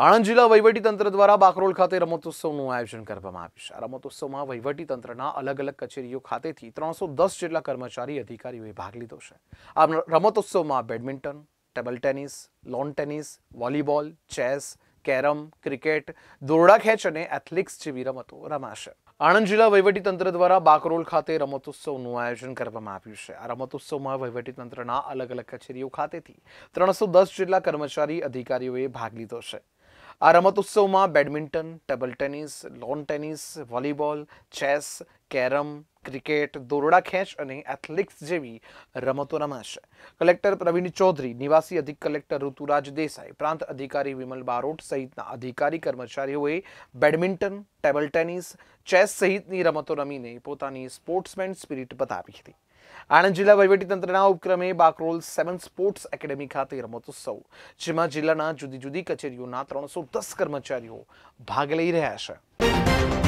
આણંદ જિલ્લા વહીવટીતંત્ર દ્વારા બાકરોલ ખાતે રમતોત્સવનું આયોજન કરવામાં આવ્યું છે આ રમતોત્સવમાં વહીવટીતંત્રના અલગ અલગ કચેરીઓ ખાતેથી ત્રણસો દસ જેટલા કર્મચારી અધિકારીઓએ ભાગ લીધો છે આ રમતોત્સવમાં badminton table tennis lawn tennis volleyball chess carrom cricket દોરડા ખેંચ અને એથ્લેટિક્સ જેવી રમતો રમાશે આણંદ જિલ્લા વહીવટીતંત્ર દ્વારા બાકરોલ ખાતે રમતોત્સવનું આયોજન કરવામાં આવ્યું છે આ રમતોત્સવમાં વહીવટીતંત્રના અલગ અલગ કચેરીઓ ખાતેથી ત્રણસો દસ જેટલા કર્મચારી અધિકારીઓએ ભાગ લીધો છે આ રમત ઉત્સવમાં badminton table tennis lawn tennis volleyball chess carrom cricket દોરડા ખેંચ અને એથ્લેટિક્સ જેવી રમતો રમાશે કલેક્ટર પ્રવીણ ચૌધરી નિવાસી અધિક કલેક્ટર ઋતુરાજ દેસાઈ પ્રાંત અધિકારી વિમલ બારોટ સહિતના અધિકારી કર્મચારીઓએ બેડમિન્ટન ટેબલ ટેનિસ ચેસ સહિતની રમતો રમીને પોતાની સ્પોર્ટ્સમેન સ્પિરિટ બતાવી હતી આણંદ જિલ્લા વહીવટીતંત્રના ઉપક્રમે બાકરોલ સેવન સ્પોર્ટ્સ એકેડેમી ખાતે રમતોત્સવ જેમાં જિલ્લાના જુદી જુદી કચેરીઓના ત્રણસો દસ કર્મચારીઓ ભાગ લઈ રહ્યા છે